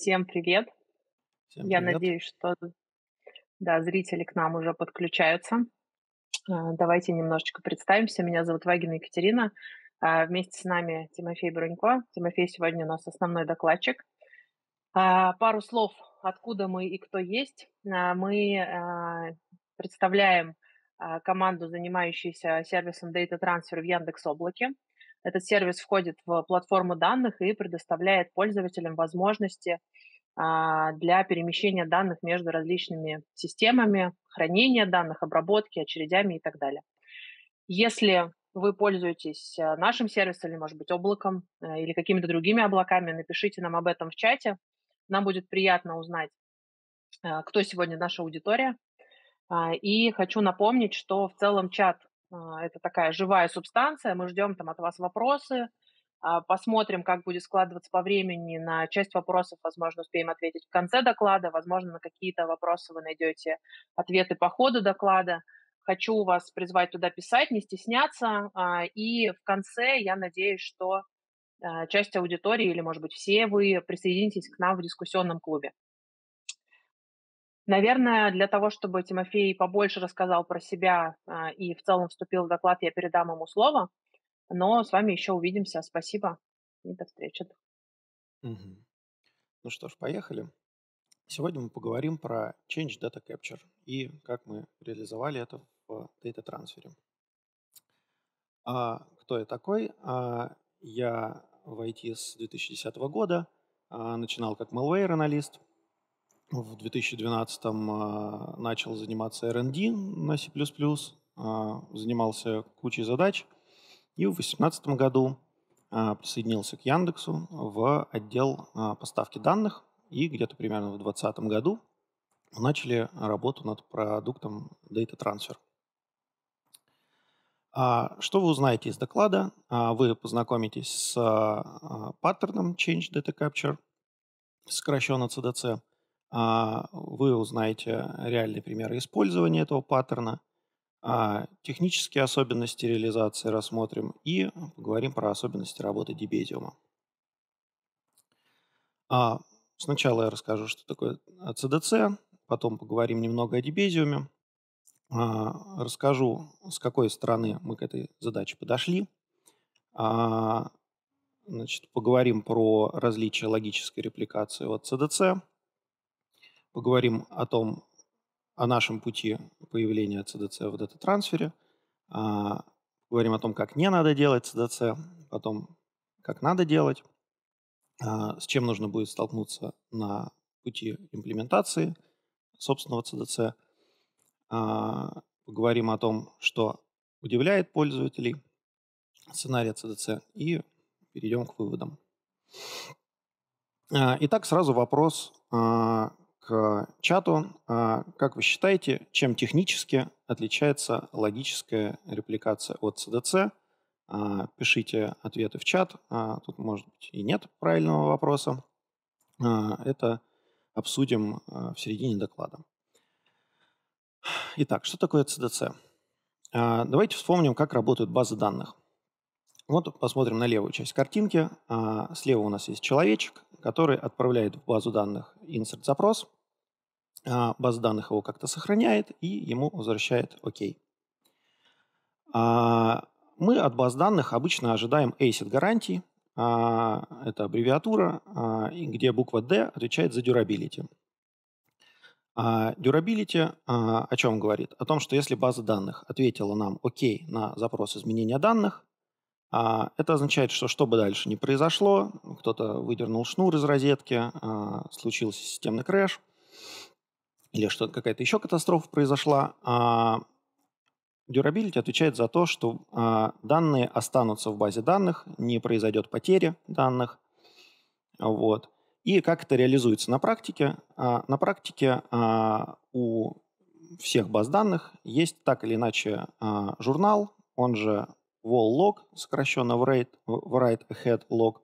Всем привет. Всем Я надеюсь, что да, зрители к нам уже подключаются. А, давайте немножечко представимся. Меня зовут Вагина Екатерина. А, вместе с нами Тимофей Брунько. Тимофей сегодня у нас основной докладчик. А, пару слов, откуда мы и кто есть. Мы представляем команду, занимающуюся сервисом Data Transfer в Яндекс Облаке. Этот сервис входит в платформу данных и предоставляет пользователям возможности а, для перемещения данных между различными системами, хранения данных, обработки, очередями и так далее. Если вы пользуетесь э, нашим сервисом или, может быть, облаком э, или какими-то другими облаками, напишите нам об этом в чате. Нам будет приятно узнать, э, кто сегодня наша аудитория. А, и хочу напомнить, что в целом чат а, это такая живая субстанция. Мы ждем там от вас вопросы. А, посмотрим, как будет складываться по времени. На часть вопросов, возможно, успеем ответить в конце доклада. Возможно, на какие-то вопросы вы найдете ответы по ходу доклада. Хочу вас призвать туда писать, не стесняться. А, и в конце я надеюсь, что часть аудитории или, может быть, все вы присоединитесь к нам в дискуссионном клубе. Наверное, для того, чтобы Тимофей побольше рассказал про себя а, и в целом вступил в доклад, я передам ему слово. Но с вами еще увидимся. Спасибо и до встречи. Угу. Ну что ж, поехали. Сегодня мы поговорим про Change Data Capture и как мы реализовали это в Data Transfer. А кто я такой? А, я в IT с 2010 года, а, начинал как malware-аналист – в 2012-м а, начал заниматься R&D на C++, а, занимался кучей задач, и в 2018 году а, присоединился к Яндексу в отдел поставки данных, и где-то примерно в 2020 году начали работу над продуктом Data Transfer. Что вы узнаете из доклада? Вы познакомитесь с паттерном Change Data Capture, сокращенно CDC, а, вы узнаете реальный пример использования этого паттерна, а, технические особенности реализации рассмотрим и поговорим про особенности работы дебезиума. А, сначала я расскажу, что такое CDC, потом поговорим немного о дебезиуме, расскажу, с какой стороны мы к этой задаче подошли, Значит, поговорим про различия логической репликации от CDC, поговорим о том, о нашем пути появления CDC в дата-трансфере, а, поговорим о том, как не надо делать CDC, потом как надо делать, а, с чем нужно будет столкнуться на пути имплементации собственного CDC, а, поговорим о том, что удивляет пользователей, сценария CDC и перейдем к выводам. Итак, сразу вопрос, Э, чату. А, как вы считаете, чем технически отличается логическая репликация от CDC? А, пишите ответы в чат. А, тут, может быть, и нет правильного вопроса. Это обсудим в середине доклада. Итак, что такое CDC? Давайте вспомним, как работают базы данных. Вот посмотрим на левую часть картинки. Слева у нас есть человечек, который отправляет в базу данных insert запрос – а, баз данных его как-то сохраняет и ему возвращает ОК. А, мы от баз данных обычно ожидаем ACID гарантии а, это аббревиатура, где буква D отвечает за durability. Durability о чем говорит? О том, что если база данных ответила нам ОК на запрос изменения данных, это означает, что что бы дальше ни произошло, кто-то выдернул шнур из розетки, случился системный крэш – или что какая-то еще катастрофа произошла, а Durability отвечает за то, что а, данные останутся в базе данных, не произойдет потери данных. Вот. И как это реализуется на практике? А, на практике а, у всех баз данных есть так или иначе а, журнал, он же wall log, сокращенно write, write ahead log.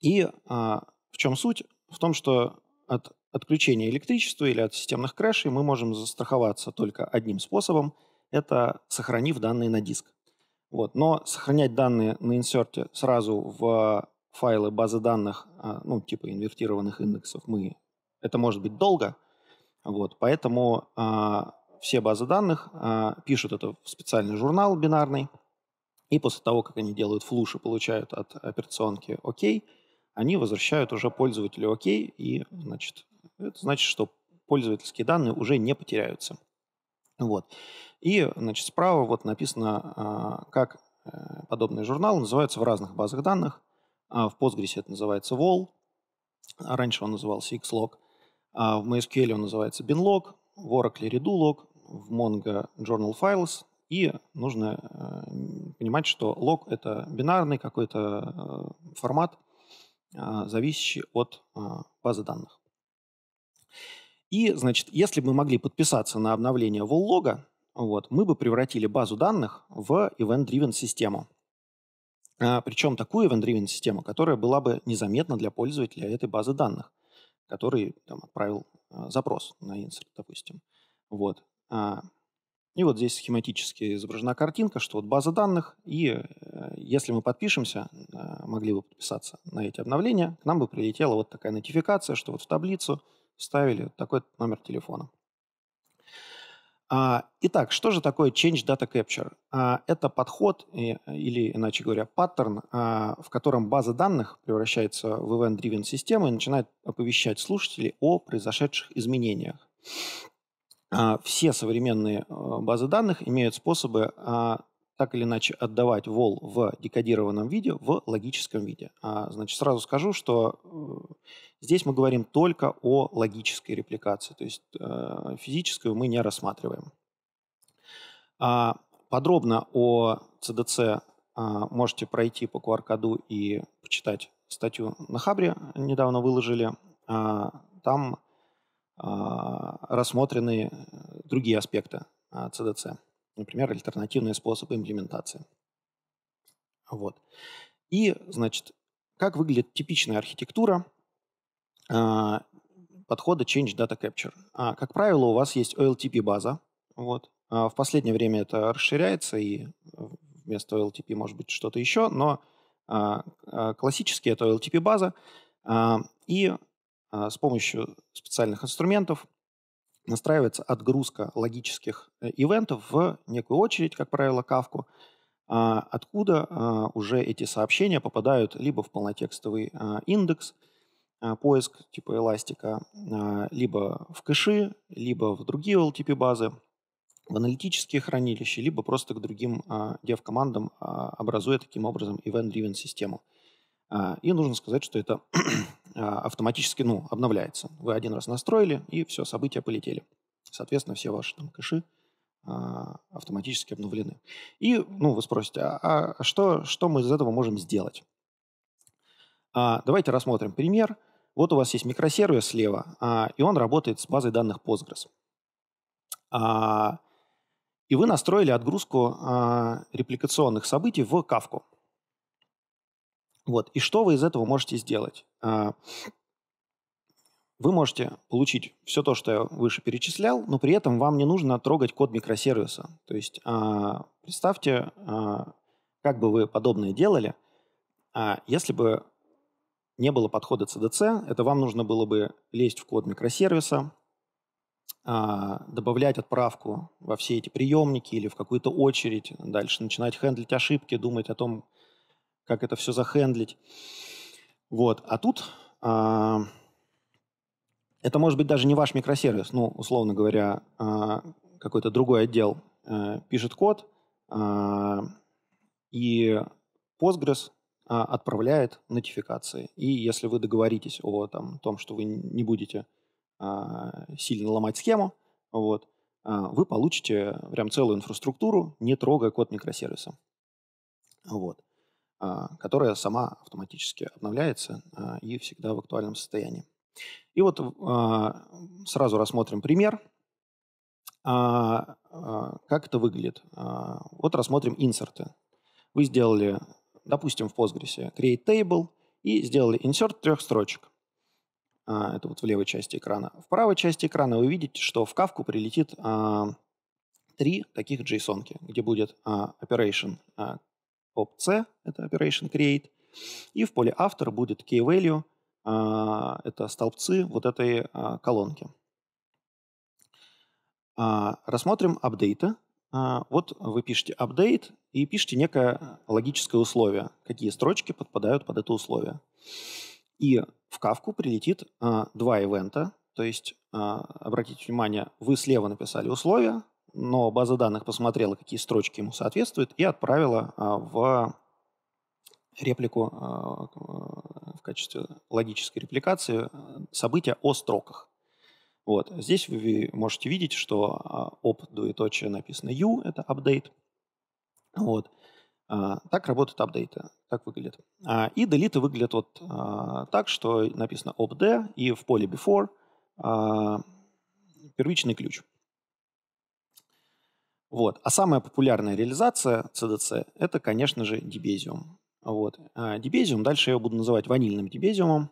И а, в чем суть? В том, что от отключения электричества или от системных крашей мы можем застраховаться только одним способом – это сохранив данные на диск. Вот. Но сохранять данные на инсерте сразу в файлы базы данных, а, ну, типа инвертированных индексов, мы это может быть долго, вот, поэтому а, все базы данных а, пишут это в специальный журнал бинарный, и после того, как они делают флуш и получают от операционки «Окей», OK, они возвращают уже пользователю окей, и значит, это значит, что пользовательские данные уже не потеряются. Вот. И значит, справа вот написано, а, как э, подобный журнал называется в разных базах данных. А, в Postgres это называется Vol, а раньше он назывался Xlog, в MySQL он называется Binlog, в Oracle ReduLog, в Mongo Journal Files, и нужно э, понимать, что лог — это бинарный какой-то э, формат, а, зависящие от а, базы данных. И, значит, если бы мы могли подписаться на обновление воллога, вот, мы бы превратили базу данных в event-driven систему. А, причем такую event-driven систему, которая была бы незаметна для пользователя этой базы данных, который там, отправил запрос на insert, допустим. Вот. И вот здесь схематически изображена картинка, что вот база данных, и э, если мы подпишемся, э, могли бы подписаться на эти обновления, к нам бы прилетела вот такая нотификация, что вот в таблицу вставили такой номер телефона. А, итак, что же такое Change Data Capture? А, это подход, э, или, иначе говоря, паттерн, а, в котором база данных превращается в event-driven систему и начинает оповещать слушателей о произошедших изменениях. А, все современные а, базы данных имеют способы а, так или иначе отдавать вол в декодированном виде, в логическом виде. значит, сразу скажу, что э, здесь мы говорим только о логической репликации, то есть э, физическую мы не рассматриваем. подробно о CDC можете пройти по QR-коду и почитать статью на Хабре, э, недавно выложили. там а, рассмотрены другие аспекты CDC, а, например, альтернативные способы имплементации. Вот. И, значит, как выглядит типичная архитектура а, подхода Change Data Capture. как правило, у вас есть OLTP-база. Вот. в последнее время это расширяется, и вместо OLTP может быть что-то еще, но а, классически это OLTP-база. и а, с помощью специальных инструментов настраивается отгрузка логических э, ивентов в некую очередь, как правило, кавку, а, откуда а, уже эти сообщения попадают либо в полнотекстовый индекс, поиск типа эластика, либо в кэши, либо в другие LTP-базы, в аналитические хранилища, либо просто к другим dev-командам, образуя таким образом event-driven систему. А, и нужно сказать, что это а, автоматически ну, обновляется. Вы один раз настроили, и все, события полетели. Соответственно, все ваши там, кэши а, автоматически обновлены. И ну, вы спросите, а, что, что мы из этого можем сделать? давайте рассмотрим пример. Вот у вас есть микросервис слева, и он работает с базой данных Postgres. и вы настроили отгрузку репликационных событий в Kafka. Вот. И что вы из этого можете сделать? А, вы можете получить все то, что я выше перечислял, но при этом вам не нужно трогать код микросервиса. То есть а, представьте, а, как бы вы подобное делали, если бы не было подхода CDC, это вам нужно было бы лезть в код микросервиса, добавлять отправку во все эти приемники или в какую-то очередь, дальше начинать хендлить ошибки, думать о том, как это все захендлить. Вот. А тут э, это может быть даже не ваш микросервис, ну, условно говоря, э, какой-то другой отдел э, пишет код, э, и Postgres э, отправляет нотификации. И если вы договоритесь о там, том, что вы не будете э, сильно ломать схему, вот, э, вы получите прям целую инфраструктуру, не трогая код микросервиса. Вот. Э, а, которая сама автоматически обновляется а, и всегда в актуальном состоянии. И вот а, сразу рассмотрим пример, как это выглядит. Вот рассмотрим инсерты. Вы сделали, допустим, в Postgres create table и сделали insert трех строчек. Это вот в левой части экрана. В правой части экрана вы видите, что в кавку прилетит три таких JSON, где будет operation opc, это operation create, и в поле автор будет key value, а, это столбцы вот этой а, колонки. А, рассмотрим апдейты. Вот вы пишете update и пишете некое логическое условие, какие строчки подпадают под это условие. И в кавку прилетит два ивента, то есть, обратите внимание, вы слева написали условие, но база данных посмотрела, какие строчки ему соответствуют, и отправила а, в реплику а, в качестве логической репликации э, события о строках. Вот. Здесь вы можете видеть, что op а, двоеточие написано u, это update. Вот. Так работают апдейты, так выглядит. И delete выглядят вот так, что написано opd и в поле before первичный ключ – вот. А самая популярная реализация CDC – это, конечно же, дебезиум. Вот. А дебезиум, дальше я его буду называть ванильным дебезиумом,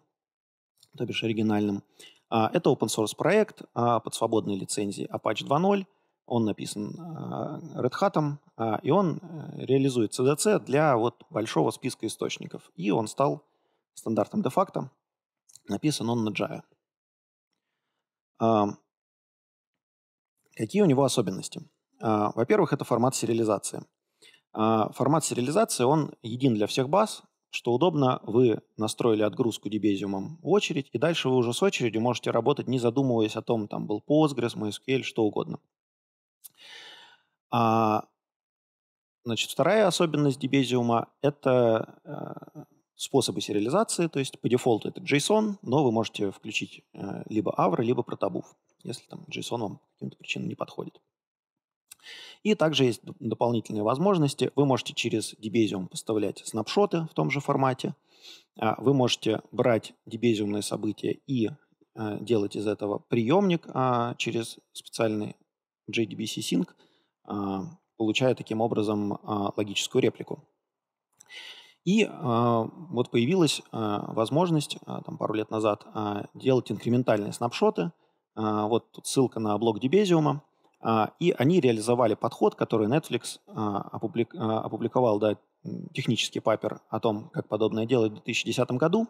то бишь оригинальным. А, это open source проект а, под свободной лицензией Apache 2.0. Он написан а, Red Hat, а, и он э, реализует CDC для вот большого списка источников. И он стал стандартом де-факто. Написан он на Java. А, какие у него особенности? А, во-первых, это формат сериализации. А, формат сериализации, он един для всех баз, что удобно, вы настроили отгрузку дебезиумом в очередь, и дальше вы уже с очередью можете работать, не задумываясь о том, там был Postgres, MySQL, что угодно. А, значит, вторая особенность дебезиума – это э, способы сериализации, то есть по дефолту это JSON, но вы можете включить э, либо Avro, либо Protobuf, если там JSON вам по каким-то причинам не подходит. И также есть дополнительные возможности. Вы можете через Debasium поставлять снапшоты в том же формате. А, вы можете брать дебезиумные события и а, делать из этого приемник а, через специальный JDBC Sync, получая таким образом логическую реплику. И э, вот появилась э, возможность э, там, пару лет назад э, делать инкрементальные снапшоты. Э, вот тут ссылка на блог Дебезиума. А, и они реализовали подход, который Netflix а, а, опубликовал, да, технический папер о том, как подобное делать в 2010 году.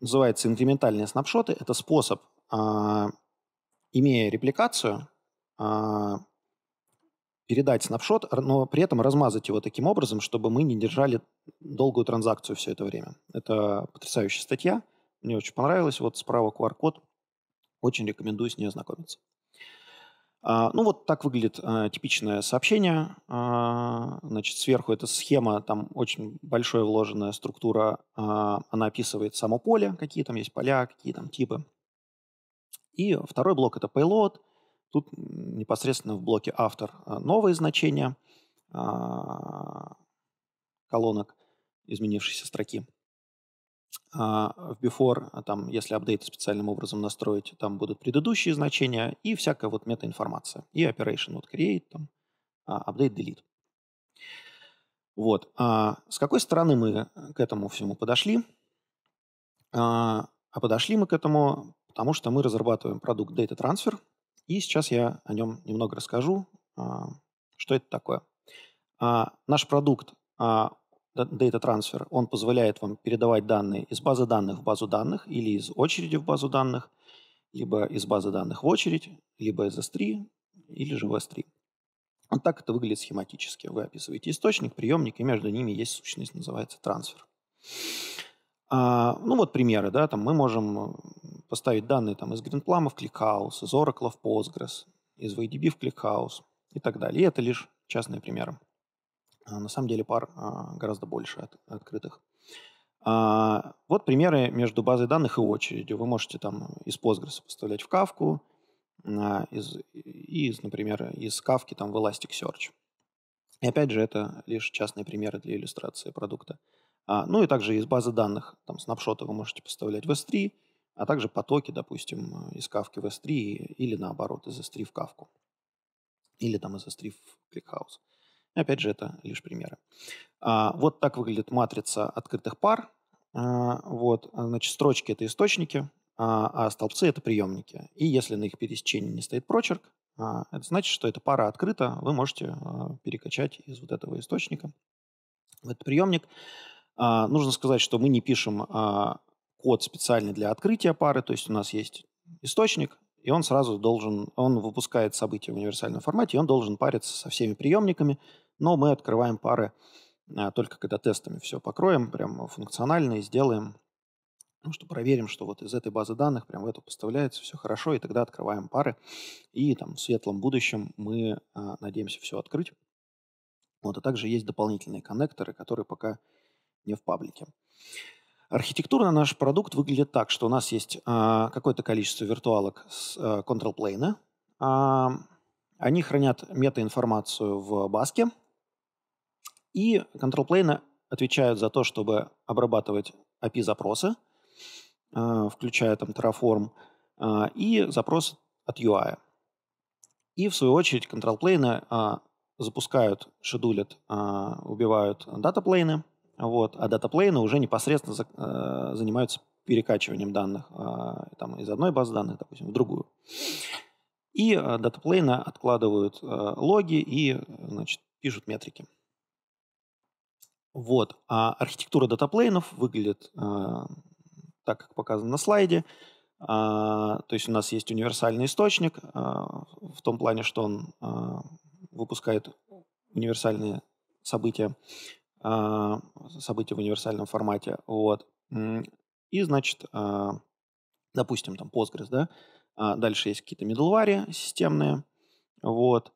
Называется инкрементальные снапшоты. Это способ, имея репликацию, передать снапшот, но при этом размазать его таким образом, чтобы мы не держали долгую транзакцию все это время. Это потрясающая статья, мне очень понравилось. Вот справа QR-код, очень рекомендую с ней ознакомиться. А, ну вот так выглядит э, типичное сообщение. Э, значит, сверху эта схема, там очень большая вложенная структура. Э, она описывает само поле, какие там есть поля, какие там типы. И второй блок это payload. Тут непосредственно в блоке автор новые значения колонок изменившейся строки. А, в before, а там, если апдейты специальным образом настроить, там будут предыдущие значения и всякая вот метаинформация. И operation, вот create, там, а, update, delete. Вот. А с какой стороны мы к этому всему подошли? А подошли мы к этому, потому что мы разрабатываем продукт Data Transfer, и сейчас я о нем немного расскажу, что это такое. Наш продукт, Data Transfer, он позволяет вам передавать данные из базы данных в базу данных или из очереди в базу данных, либо из базы данных в очередь, либо из S3, или же в S3. Вот так это выглядит схематически. Вы описываете источник, приемник, и между ними есть сущность, называется трансфер. А, ну вот примеры, да, там мы можем э, поставить данные там из Greenplum в ClickHouse, из Oracle в Postgres, из VDB в ClickHouse и так далее. И это лишь частные примеры. А, на самом деле пар а, гораздо больше от, открытых. А, вот примеры между базой данных и очередью. Вы можете там из Postgres поставлять в Kafka, из, из, например, из Kafka там, в Elasticsearch. И опять же, это лишь частные примеры для иллюстрации продукта. Ну и также из базы данных, там, снапшоты вы можете поставлять в S3, а также потоки, допустим, из Kafka в S3 или наоборот, из S3 в Kafka. Или там из S3 в ClickHouse. Опять же, это лишь примеры. А, вот так выглядит матрица открытых пар. А, вот, а, значит, строчки — это источники, а, а столбцы — это приемники. И если на их пересечении не стоит прочерк, а, это значит, что эта пара открыта, вы можете а, перекачать из вот этого источника в этот приемник. А, нужно сказать, что мы не пишем а, код специальный для открытия пары, то есть у нас есть источник, и он сразу должен, он выпускает события в универсальном формате, и он должен париться со всеми приемниками, но мы открываем пары а, только когда тестами все покроем, прям функционально и сделаем, ну, что проверим, что вот из этой базы данных прям в эту поставляется все хорошо, и тогда открываем пары, и там в светлом будущем мы а, надеемся все открыть. Вот, а также есть дополнительные коннекторы, которые пока не в паблике. Архитектурно наш продукт выглядит так, что у нас есть а, какое-то количество виртуалок с а, control plane. А, они хранят метаинформацию в баске, и контрол-плейны отвечают за то, чтобы обрабатывать API-запросы, а, включая там Terraform, а, и запрос от UI. И в свою очередь контрол-плейны а, запускают, шедулят, убивают дата-плейны, вот, а дата-плейны уже непосредственно занимаются перекачиванием данных там, из одной базы данных, допустим, в другую. И датаплейна откладывают логи и значит, пишут метрики. Вот. А архитектура датаплейнов выглядит э, так, как показано на слайде. Э, то есть у нас есть универсальный источник э, в том плане, что он э, выпускает универсальные события, э, события в универсальном формате. Вот. И, значит, э, допустим, там Postgres, да, а дальше есть какие-то middleware системные, вот,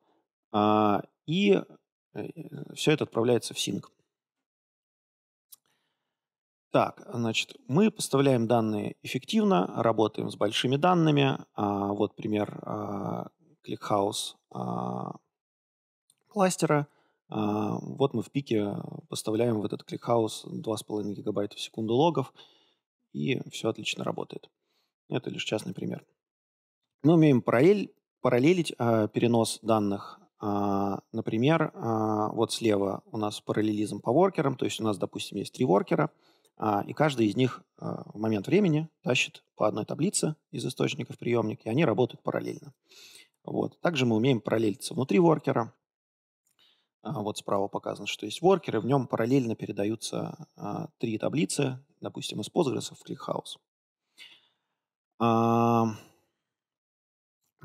а, и э, все это отправляется в синк. Так, значит, мы поставляем данные эффективно, работаем с большими данными. А, вот пример а, ClickHouse а, кластера. А, вот мы в пике поставляем в этот ClickHouse 2,5 гигабайта в секунду логов, и все отлично работает. Это лишь частный пример. Мы умеем параллель, параллелить а, перенос данных а, Например, а, вот слева у нас параллелизм по воркерам, то есть у нас, допустим, есть три воркера – а, и каждый из них а, в момент времени тащит по одной таблице из источников приемник, и они работают параллельно. Вот. Также мы умеем параллелиться внутри воркера. А, вот справа показано, что есть воркеры, в нем параллельно передаются три таблицы, допустим, из Postgres в ClickHouse.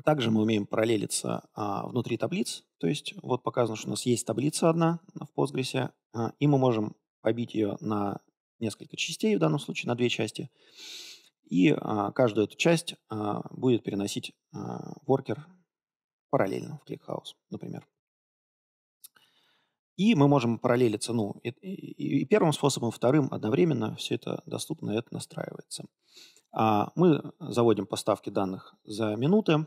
Также мы умеем параллелиться а, внутри таблиц. То есть вот показано, что у нас есть таблица одна в Postgres, а, и мы можем побить ее на несколько частей, в данном случае на две части. И а, каждую эту часть а, будет переносить а, worker параллельно в ClickHouse, например. И мы можем параллелиться, ну и, и, и первым способом, и вторым одновременно. Все это доступно, это настраивается. А, мы заводим поставки данных за минуты.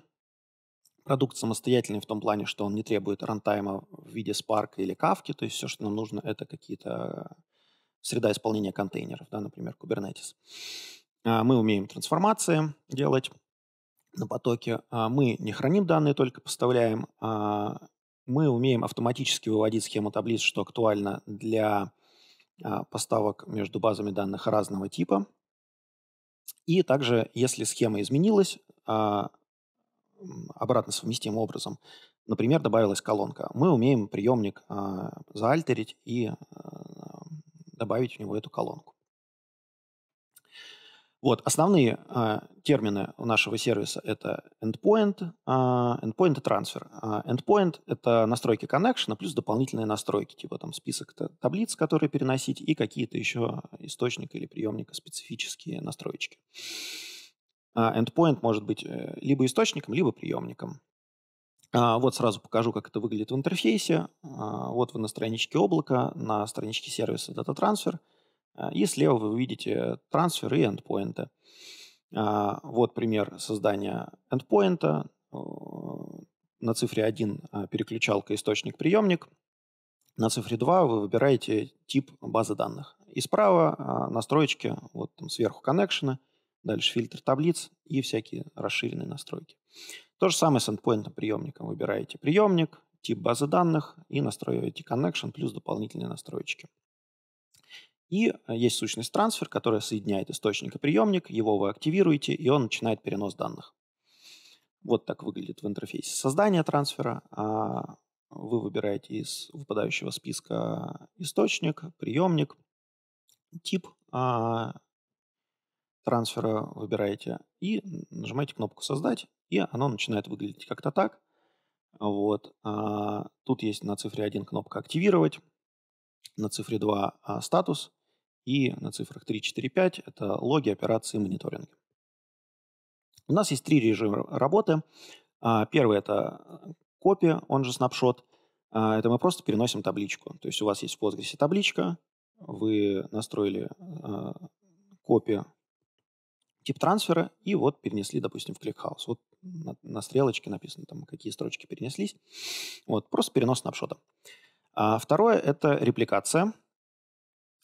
Продукт самостоятельный в том плане, что он не требует рантайма в виде Spark или Kafka. То есть все, что нам нужно, это какие-то среда исполнения контейнеров, да, например, Kubernetes. А, мы умеем трансформации делать на потоке. А, мы не храним данные, только поставляем. А, мы умеем автоматически выводить схему таблиц, что актуально для поставок между базами данных разного типа. И также, если схема изменилась, обратно совместимым образом. Например, добавилась колонка. Мы умеем приемник заальтерить и добавить в него эту колонку. Вот, основные э, термины нашего сервиса – это endpoint, э, endpoint и transfer. А endpoint – это настройки connection плюс дополнительные настройки, типа там список таблиц, которые переносить, и какие-то еще источник или приемника специфические настройки. endpoint может быть э, либо источником, либо приемником. А, вот сразу покажу, как это выглядит в интерфейсе. А, вот вы на страничке облака, на страничке сервиса Data Transfer, а, и слева вы видите трансферы и эндпоинты. Вот пример создания эндпоинта. На цифре 1 переключалка источник-приемник. На цифре 2 вы выбираете тип базы данных. И справа настроечки, вот там сверху коннекшены – дальше фильтр таблиц и всякие расширенные настройки. То же самое с endpoint приемником. Выбираете приемник, тип базы данных и настраиваете connection плюс дополнительные настройки. И э, есть сущность трансфер, которая соединяет источник и приемник, его вы активируете, и он начинает перенос данных. Вот так выглядит в интерфейсе создания трансфера. А, вы выбираете из выпадающего списка источник, приемник, тип а, трансфера выбираете и нажимаете кнопку «Создать», и оно начинает выглядеть как-то так. Вот. А, тут есть на цифре 1 кнопка «Активировать», на цифре 2 а, «Статус», и на цифрах 3, 4, 5 – это логи, операции, мониторинг. У нас есть три режима работы. А, первый – это копия, он же снапшот. А, это мы просто переносим табличку. То есть у вас есть в Postgres табличка, вы настроили а, копию тип трансфера и вот перенесли, допустим, в ClickHouse. Вот на, на стрелочке написано, там, какие строчки перенеслись. Вот, просто перенос снапшота. А второе – это репликация.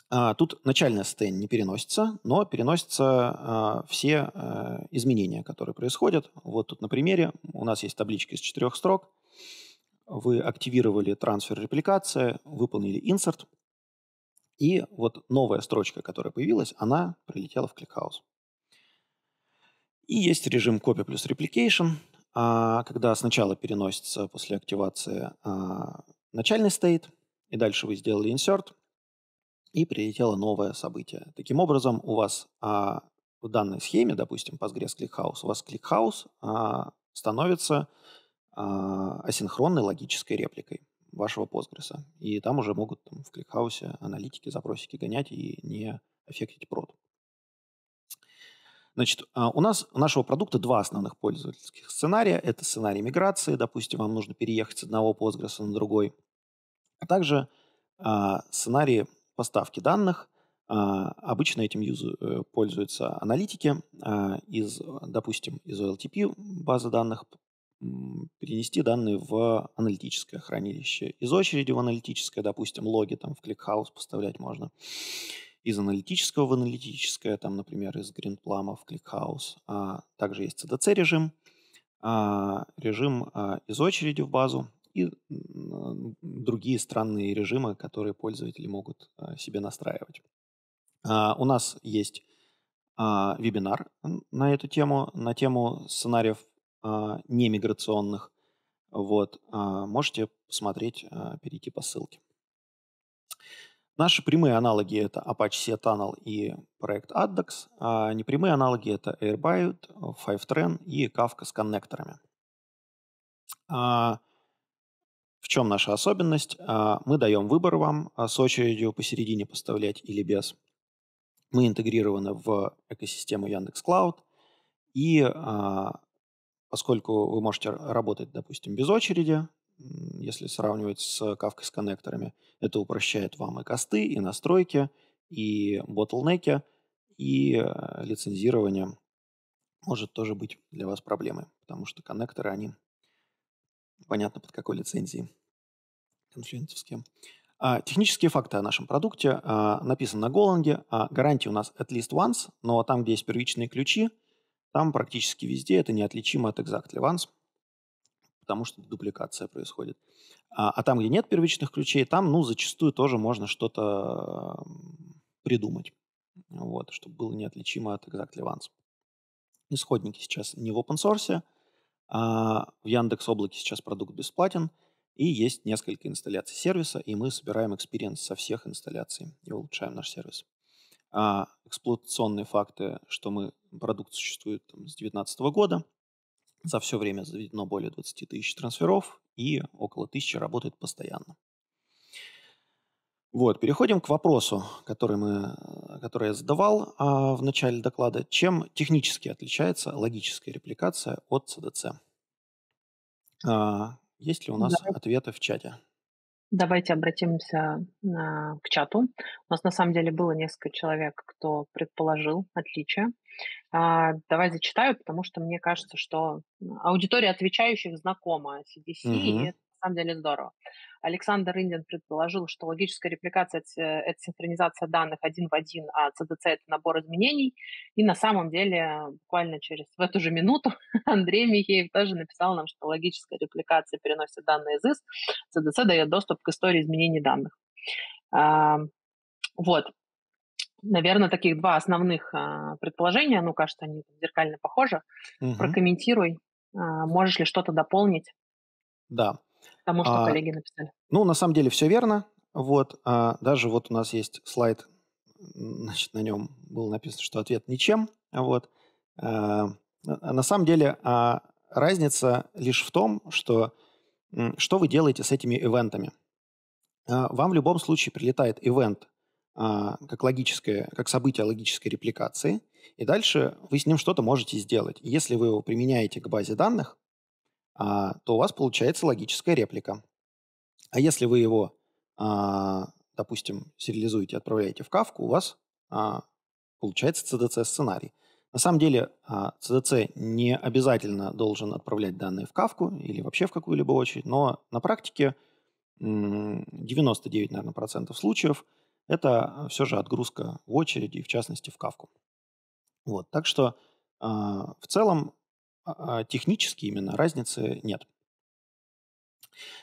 А, тут начальное состояние не переносится, но переносятся а, все а, изменения, которые происходят. Вот тут на примере у нас есть табличка из четырех строк. Вы активировали трансфер репликация, выполнили insert и вот новая строчка, которая появилась, она прилетела в ClickHouse. И есть режим copy плюс replication, а, когда сначала переносится после активации а, начальный стейт, и дальше вы сделали insert, и прилетело новое событие. Таким образом, у вас а, в данной схеме, допустим, Postgres ClickHouse, у вас ClickHouse становится асинхронной логической репликой вашего Postgres. И там уже могут там, в кликхаусе аналитики, запросики гонять и не аффектить прод. Значит, а, у нас, у нашего продукта два основных пользовательских сценария. Это сценарий миграции, допустим, вам нужно переехать с одного Postgres на другой, а также а, сценарии поставки данных. А, обычно этим юзу, э, пользуются аналитики а, из, допустим, из OLTP базы данных перенести данные в аналитическое хранилище. Из очереди в аналитическое, допустим, логи там в ClickHouse поставлять можно из аналитического в аналитическое, там, например, из Greenplum в ClickHouse. А также есть CDC режим, а, режим а, из очереди в базу и а, другие странные режимы, которые пользователи могут а, себе настраивать. А, у нас есть а, вебинар на эту тему, на тему сценариев а, немиграционных. Вот, а, можете посмотреть, а, перейти по ссылке. Наши прямые аналоги — это Apache Sea Tunnel и проект Addex, а непрямые аналоги — это Airbyte, Fivetran и Kafka с коннекторами. А в чем наша особенность? А мы даем выбор вам а с очередью посередине поставлять или без. Мы интегрированы в экосистему Яндекс Cloud, и а, поскольку вы можете работать, допустим, без очереди, если сравнивать с Kafka с коннекторами. Это упрощает вам и косты, и настройки, и ботлнеки, и э, лицензирование может тоже быть для вас проблемой, потому что коннекторы, они понятно под какой лицензией конфлиентовские. А, технические факты о нашем продукте а, на Голанге. А, гарантия у нас at least once, но там, где есть первичные ключи, там практически везде это неоtlичимо от exactly once потому что дубликация происходит. А, а там, где нет первичных ключей, там, ну, зачастую тоже можно что-то придумать, вот, чтобы было неотличимо от Exactly Once. Исходники сейчас не в open source, а в Яндекс Облаке сейчас продукт бесплатен, и есть несколько инсталляций сервиса, и мы собираем экспириенс со всех инсталляций и улучшаем наш сервис. А эксплуатационные факты, что мы продукт существует там, с 2019 года – за все время заведено более 20 тысяч трансферов и около тысячи работает постоянно. Вот, переходим к вопросу, который, мы, э, который я задавал а, в начале доклада. Чем технически отличается логическая репликация от CDC? А, есть ли у нас Давайте. ответы в чате? Давайте обратимся а, к чату. У нас на самом деле было несколько человек, кто предположил отличие. А, давай зачитаю, потому что мне кажется, что аудитория отвечающих знакома CDC, угу. и это на самом деле здорово. Александр Индин предположил, что логическая репликация — это э, синхронизация данных один в один, а CDC — это набор изменений. И на самом деле буквально через в эту же минуту Андрей Михеев тоже написал нам, что логическая репликация переносит данные из ИС, CDC дает доступ к истории изменений данных. Вот, Наверное, таких два основных э, предположения, ну, кажется, они зеркально похожи. Угу. Прокомментируй, э, можешь ли что-то дополнить? Да. Тому, что а, коллеги написали. Ну, на самом деле все верно. Вот, а, даже вот у нас есть слайд, значит, на нем было написано, что ответ ничем. Вот. А, а, на самом деле а, разница лишь в том, что что вы делаете с этими ивентами. А, вам в любом случае прилетает ивент а, как логическое, как событие логической репликации, и дальше вы с ним что-то можете сделать. если вы его применяете к базе данных, а, то у вас получается логическая реплика. А если вы его, а, допустим, сериализуете, отправляете в Кавку, у вас получается CDC-сценарий. На самом деле CDC не обязательно должен отправлять данные в Кавку или вообще в какую-либо очередь, но на практике 99, наверное, процентов случаев – это все же отгрузка в очереди, в частности в Кавку. Вот, так что а, в целом а, а, технически именно разницы нет.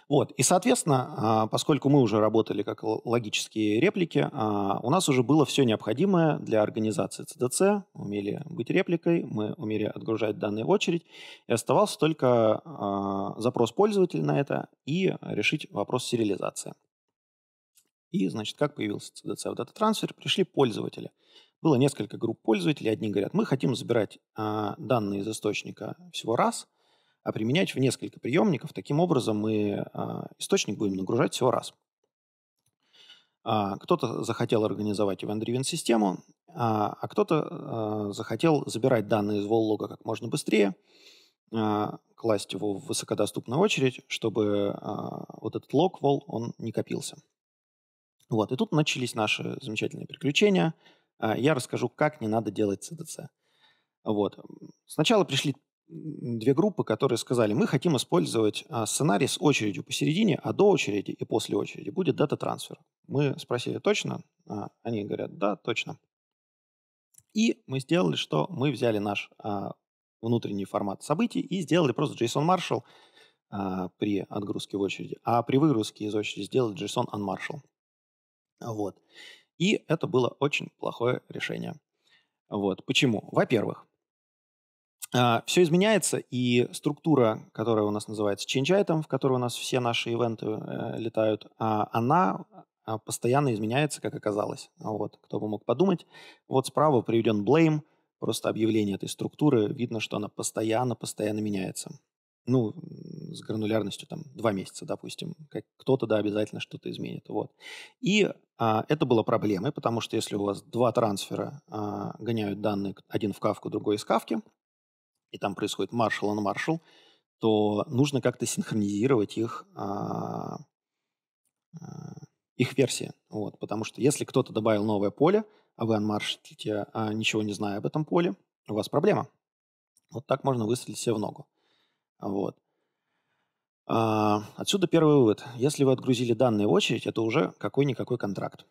Вот, и, соответственно, поскольку мы уже работали как логические реплики, у нас уже было все необходимое для организации CDC, умели быть репликой, мы умели отгружать данные в очередь, и оставался только запрос пользователя на это и решить вопрос сериализации. И, значит, как появился CDC в Data Transfer, пришли пользователи. Было несколько групп пользователей. Одни говорят, мы хотим забирать э, данные из источника всего раз, а применять в несколько приемников. Таким образом, мы э, источник будем нагружать всего раз. Э, кто-то захотел организовать event-driven систему, э, а кто-то э, захотел забирать данные из волл-лога как можно быстрее, э, класть его в высокодоступную очередь, чтобы э, вот этот лог вол он не копился. Вот, и тут начались наши замечательные приключения. А, я расскажу, как не надо делать CDC. Вот. Сначала пришли две группы, которые сказали, мы хотим использовать а, сценарий с очередью посередине, а до очереди и после очереди будет дата-трансфер. Мы спросили, точно? А они говорят, да, точно. И мы сделали, что мы взяли наш внутренний формат событий и сделали просто JSON Marshall при отгрузке в очереди, а при выгрузке из очереди сделали JSON Unmarshall. Вот. И это было очень плохое решение. Вот. Почему? Во-первых, а, все изменяется, и структура, которая у нас называется ChangeItem, в которой у нас все наши ивенты э, летают, а, она а, постоянно изменяется, как оказалось. Вот, кто бы мог подумать. Вот справа приведен blame, просто объявление этой структуры. Видно, что она постоянно-постоянно меняется ну, с гранулярностью там два месяца, допустим, как кто-то, да, обязательно что-то изменит, вот. И а, это было проблемой, потому что если у вас два трансфера а, гоняют данные, один в кавку, другой из кавки, и там происходит маршал на маршал, то нужно как-то синхронизировать их, а, а, их версии, вот, потому что если кто-то добавил новое поле, а вы анмаршите, а, ничего не зная об этом поле, у вас проблема. Вот так можно выстрелить себе в ногу. Вот. А, отсюда первый вывод. Если вы отгрузили данные в очередь, это уже какой-никакой контракт.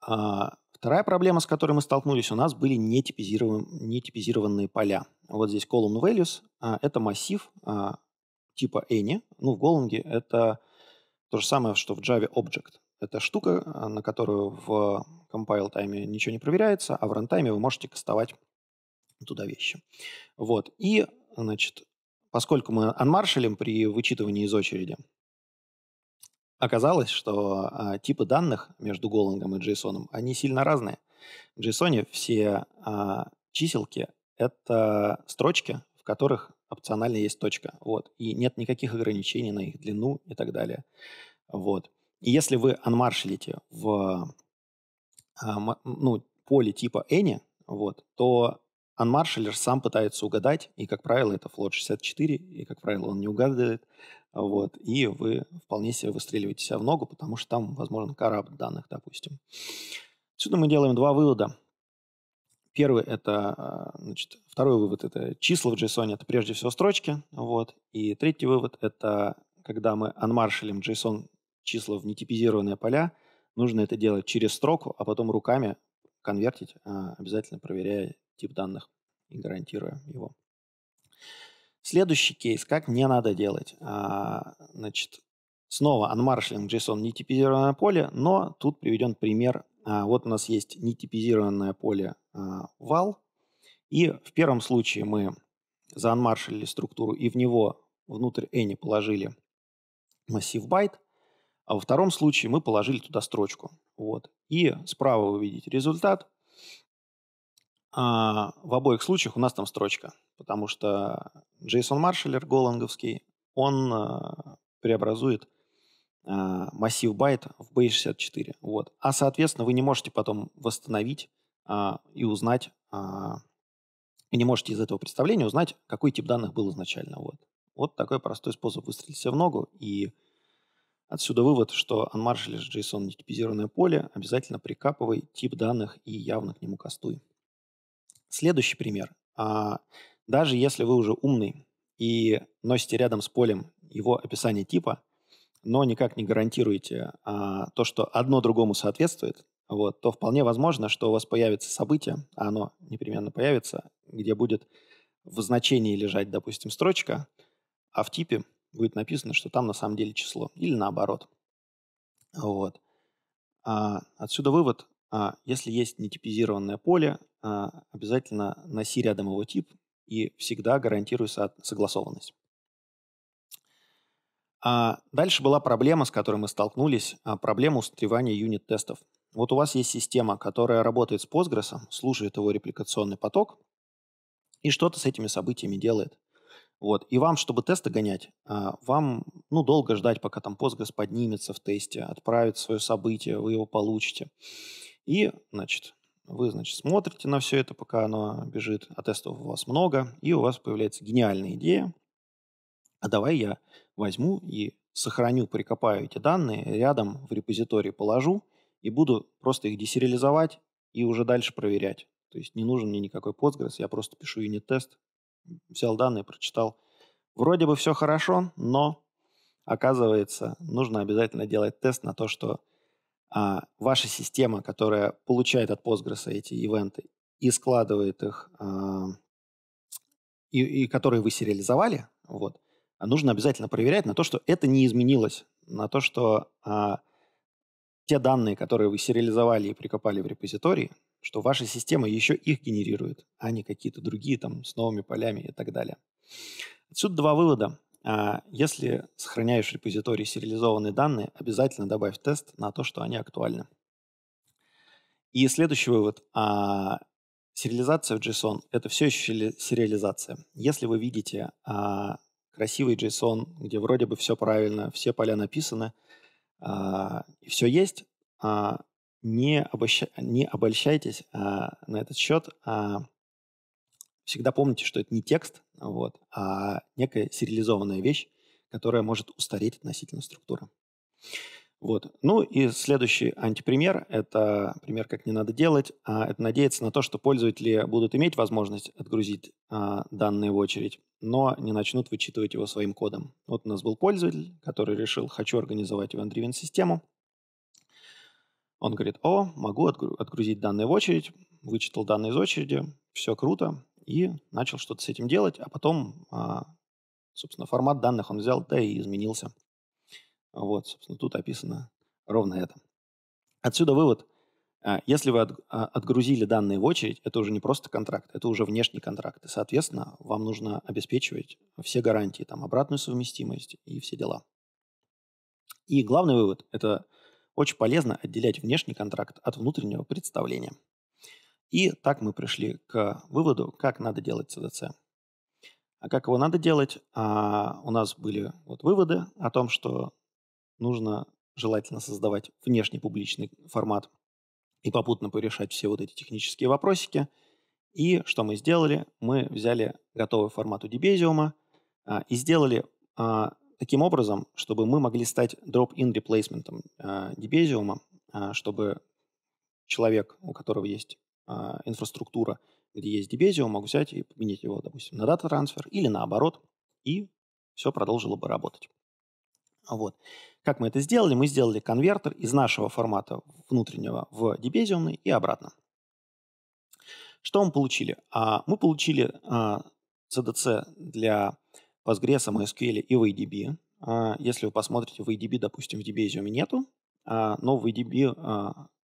А, вторая проблема, с которой мы столкнулись, у нас были нетипизированные, нетипизированные поля. Вот здесь column values а, – это массив а, типа any. Ну, в Golang это то же самое, что в Java object. Это штука, а, на которую в compile time ничего не проверяется, а в runtime вы можете кастовать туда вещи. Вот. И Значит, поскольку мы анмаршалим при вычитывании из очереди, оказалось, что а, типы данных между голлингом и JSON, они сильно разные. В JSON все а, чиселки — это строчки, в которых опционально есть точка. Вот. И нет никаких ограничений на их длину и так далее. Вот. И если вы анмаршалите в а, ну, поле типа any, вот, то Анмаршалер сам пытается угадать, и, как правило, это флот 64, и, как правило, он не угадывает. Вот, и вы вполне себе выстреливаете себя в ногу, потому что там, возможен корабль данных, допустим. Отсюда мы делаем два вывода. Первый – это, а, значит, второй вывод – это числа в JSON, это прежде всего строчки, вот. И третий вывод – это когда мы анмаршалим JSON числа в нетипизированные поля, нужно это делать через строку, а потом руками конвертить, а, обязательно проверяя тип данных и гарантируя его. Следующий кейс, как не надо делать. А, значит, снова unmarshalling JSON нетипизированное поле, но тут приведен пример. А, вот у нас есть нетипизированное поле а, val, и в первом случае мы заанмаршалили структуру и в него внутрь any положили массив байт, а во втором случае мы положили туда строчку. Вот. И справа вы видите результат. А, в обоих случаях у нас там строчка, потому что Джейсон маршалер голланговский, он а, преобразует а, массив байт в B64. Вот. А, соответственно, вы не можете потом восстановить а, и узнать, а, вы не можете из этого представления узнать, какой тип данных был изначально. Вот, вот такой простой способ выстрелить себе в ногу. И отсюда вывод, что unmarshalled JSON нетипизированное поле обязательно прикапывай тип данных и явно к нему кастуй. Следующий пример. А, даже если вы уже умный и носите рядом с полем его описание типа, но никак не гарантируете а, то, что одно другому соответствует, вот, то вполне возможно, что у вас появится событие, а оно непременно появится, где будет в значении лежать, допустим, строчка, а в типе будет написано, что там на самом деле число, или наоборот. Вот. А, отсюда вывод, а, если есть нетипизированное поле, а, обязательно носи рядом его тип и всегда гарантируй согласованность. А дальше была проблема, с которой мы столкнулись, а, проблема устаревания юнит-тестов. Вот у вас есть система, которая работает с Postgres, слушает его репликационный поток и что-то с этими событиями делает. Вот. И вам, чтобы тесты гонять, а, вам ну, долго ждать, пока там Postgres поднимется в тесте, отправит свое событие, вы его получите. И, значит, вы, значит, смотрите на все это, пока оно бежит, а тестов у вас много, и у вас появляется гениальная идея. А давай я возьму и сохраню, прикопаю эти данные, рядом в репозитории положу и буду просто их десериализовать и уже дальше проверять. То есть не нужен мне никакой Postgres, я просто пишу юнит-тест, взял данные, прочитал. Вроде бы все хорошо, но оказывается, нужно обязательно делать тест на то, что а ваша система, которая получает от Postgres эти ивенты и складывает их, а, и, и которые вы сериализовали, вот, нужно обязательно проверять на то, что это не изменилось, на то, что а, те данные, которые вы сериализовали и прикопали в репозитории, что ваша система еще их генерирует, а не какие-то другие там с новыми полями и так далее. Отсюда два вывода. А, если сохраняешь в репозитории сериализованные данные, обязательно добавь тест на то, что они актуальны. И следующий вывод. А, сериализация в JSON — это все еще сериализация. Если вы видите а, красивый JSON, где вроде бы все правильно, все поля написаны, и все есть, не, обольщайтесь на этот счет всегда помните, что это не текст, вот, а некая сериализованная вещь, которая может устареть относительно структуры. Вот. Ну и следующий антипример – это пример, как не надо делать. А это надеяться на то, что пользователи будут иметь возможность отгрузить а, данные в очередь, но не начнут вычитывать его своим кодом. Вот у нас был пользователь, который решил, хочу организовать event-driven систему. Он говорит, о, могу отгрузить данные в очередь, вычитал данные из очереди, все круто, и начал что-то с этим делать, а потом, а, собственно, формат данных он взял, да и изменился. Вот, собственно, тут описано ровно это. Отсюда вывод. А, если вы а, отгрузили данные в очередь, это уже не просто контракт, это уже внешний контракт. И, соответственно, вам нужно обеспечивать все гарантии, там, обратную совместимость и все дела. И главный вывод – это очень полезно отделять внешний контракт от внутреннего представления. И так мы пришли к выводу, как надо делать CDC. А как его надо делать? А, у нас были вот выводы о том, что нужно желательно создавать внешний публичный формат и попутно порешать все вот эти технические вопросики. И что мы сделали? Мы взяли готовый формат у Дебезиума а, и сделали а, таким образом, чтобы мы могли стать drop-in реплейсментом а, Дебезиума, а, чтобы человек, у которого есть а, инфраструктура, где есть Дебезио, могу взять и поменять его, допустим, на дата трансфер или наоборот, и все продолжило бы работать. Вот. Как мы это сделали? Мы сделали конвертер из нашего формата внутреннего в дебезиумный и обратно. Что мы получили? А, мы получили CDC а, для Postgres, MySQL и VDB. А, если вы посмотрите, VDB, допустим, в Debezium нету, а, но VDB,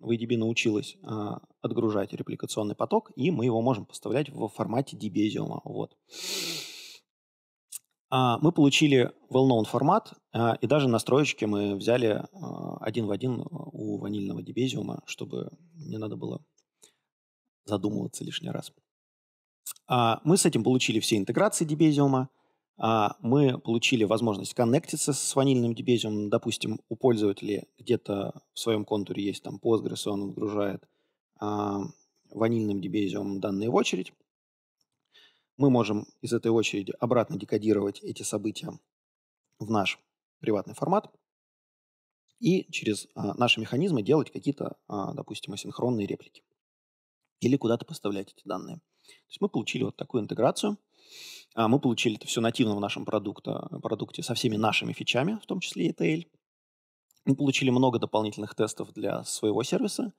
VDB а, научилась а, отгружать репликационный поток, и мы его можем поставлять в формате DBASIUM. Вот. Мы получили well-known формат, и даже настроечки мы взяли один в один у ванильного дебезиума, чтобы не надо было задумываться лишний раз. Мы с этим получили все интеграции дебезиума, а, мы получили возможность коннектиться с ванильным дебезиумом. Допустим, у пользователя где-то в своем контуре есть там Postgres, и он отгружает а, ванильным дебезиумом данные в очередь. Мы можем из этой очереди обратно декодировать эти события в наш приватный формат и через а, наши механизмы делать какие-то, допустим, асинхронные реплики или куда-то поставлять эти данные. То есть мы получили вот такую интеграцию. А, мы получили это все нативно в нашем продукта, э, продукте со всеми нашими фичами, в том числе и ETL. Мы получили много дополнительных тестов для своего сервиса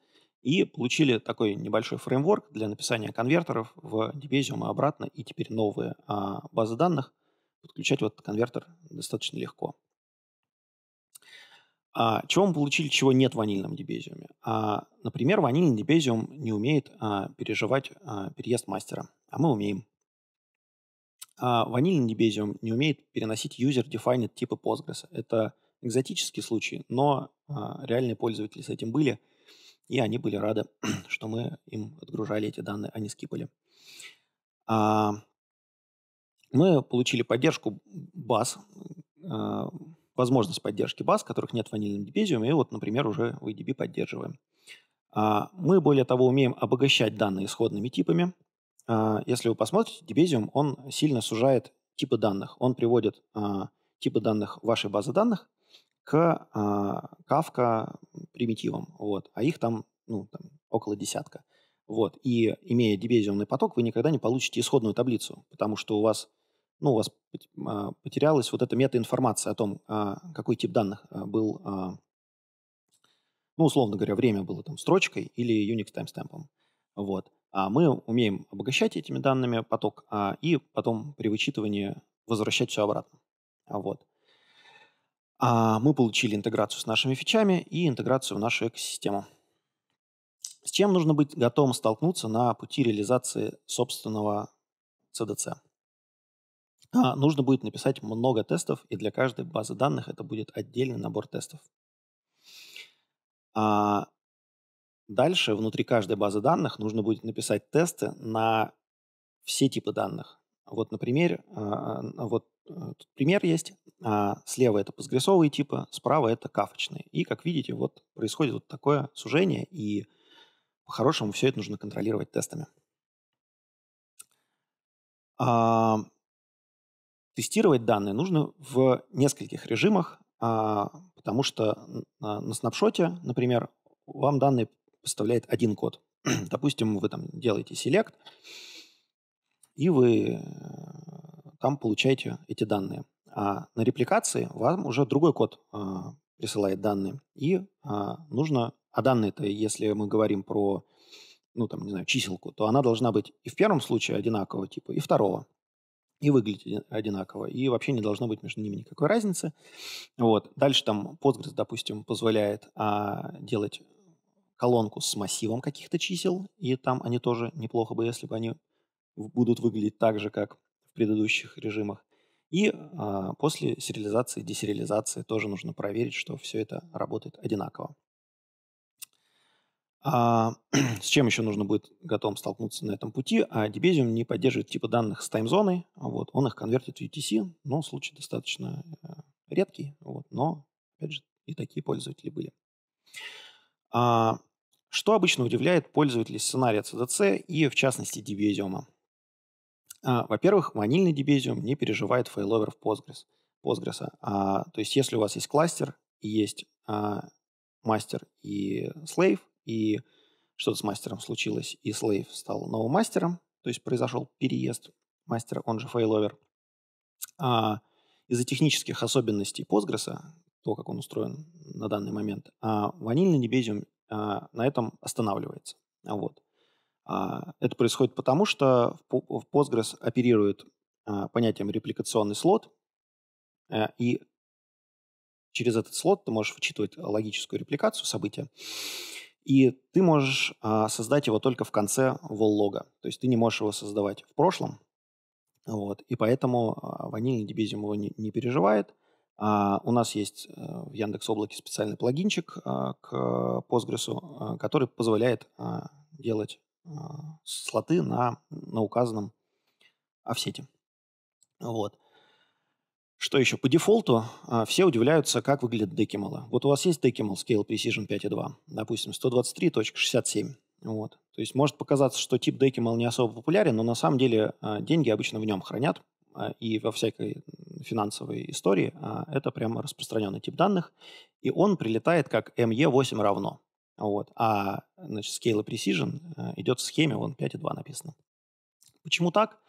и получили такой небольшой фреймворк для написания конвертеров в Debezium и обратно, и теперь новые а, базы данных. Подключать вот конвертер достаточно легко. А, чего мы получили, чего нет в ванильном дебезиуме? А, например, ванильный дебезиум не умеет а, переживать а, переезд мастера, а мы умеем. А ванильный Debezium не умеет переносить user-defined типы Postgres. Это экзотический случай, но а, реальные пользователи с этим были, и они были рады, что мы им отгружали эти данные, а не скипали. А, мы получили поддержку баз, а, возможность поддержки баз, которых нет в ванильном Debezium, и вот, например, уже в EDB поддерживаем. А, мы, более того, умеем обогащать данные исходными типами – а, если вы посмотрите, Debezium, он сильно сужает типы данных. Он приводит а, типы данных вашей базы данных к а, Kafka примитивам. Вот. А их там, ну, там около десятка. Вот. И имея дебезиумный поток, вы никогда не получите исходную таблицу, потому что у вас, ну, у вас потерялась вот эта метаинформация о том, какой тип данных был, ну, условно говоря, время было там строчкой или Unix таймстемпом. Вот. А, мы умеем обогащать этими данными поток а, и потом при вычитывании возвращать все обратно. А, вот. Мы получили интеграцию с нашими фичами и интеграцию в нашу экосистему. С чем нужно быть готовым столкнуться на пути реализации собственного CDC? Нужно будет написать много тестов, и для каждой базы данных это будет отдельный набор тестов. Дальше внутри каждой базы данных нужно будет написать тесты на все типы данных. Вот, например, а, а, а, вот э, тут пример есть. Слева это постгрессовые типы, справа это кафочные. И, как видите, вот происходит вот такое сужение, и по-хорошему все это нужно контролировать тестами. Тестировать данные нужно в нескольких режимах, потому что на снапшоте, например, вам данные поставляет один код. Допустим, вы там делаете select, и вы э, там получаете эти данные. А на репликации вам уже другой код э, присылает данные. И э, нужно... А данные-то, если мы говорим про, ну, там, не знаю, чиселку, то она должна быть и в первом случае одинакового типа, и второго. И выглядеть одинаково. И вообще не должно быть между ними никакой разницы. Вот. Дальше там Postgres, допустим, позволяет а, делать колонку с массивом каких-то чисел, и там они тоже неплохо бы, если бы они будут выглядеть так же, как в предыдущих режимах. И а, после сериализации, десериализации тоже нужно проверить, что все это работает одинаково. А, с чем еще нужно будет готовым столкнуться на этом пути? А Debezium не поддерживает типа данных с таймзоной. Вот, он их конвертит в UTC, но случай достаточно э, редкий. Вот, но, опять же, и такие пользователи были. А, что обычно удивляет пользователей сценария CDC и, в частности, дебезиума. Во-первых, ванильный дебезиум не переживает файловер в Postgres. Postgres. А, то есть, если у вас есть кластер и есть а, мастер и слейв, и что-то с мастером случилось, и слейв стал новым мастером, то есть произошел переезд мастера, он же файловер А, из-за технических особенностей Postgres, то, как он устроен на данный момент, а, ванильный дебезиум а, на этом останавливается. Вот. А, это происходит потому, что в Postgres оперирует а, понятием репликационный слот, э, и через этот слот ты можешь вычитывать логическую репликацию события, и ты можешь создать его только в конце WAL-лога, То есть ты не можешь его создавать в прошлом, вот, и поэтому ванильный дебизиум его не, не переживает – а, у нас есть э, в Яндекс Облаке специальный плагинчик а, к Postgres, а, который позволяет делать слоты на, на указанном офсете. Вот. Что еще? По дефолту все удивляются, как выглядит декималы. Вот у вас есть декимал Scale Precision 5.2, допустим, 123.67. Вот. То есть может показаться, что тип декимал не особо популярен, но на самом деле деньги обычно в нем хранят, а, и во всякой финансовой истории, а, это прямо распространенный тип данных, и он прилетает как ME8 равно. Вот. А значит, Scale Precision а, идет в схеме, вон 5.2 написано. Почему так?